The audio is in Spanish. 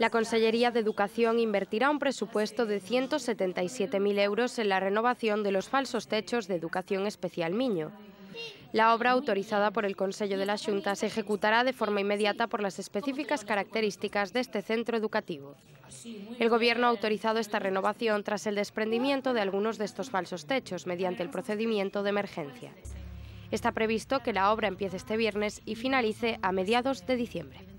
La Consellería de Educación invertirá un presupuesto de 177.000 euros en la renovación de los falsos techos de Educación Especial Miño. La obra autorizada por el Consejo de la Junta se ejecutará de forma inmediata por las específicas características de este centro educativo. El Gobierno ha autorizado esta renovación tras el desprendimiento de algunos de estos falsos techos mediante el procedimiento de emergencia. Está previsto que la obra empiece este viernes y finalice a mediados de diciembre.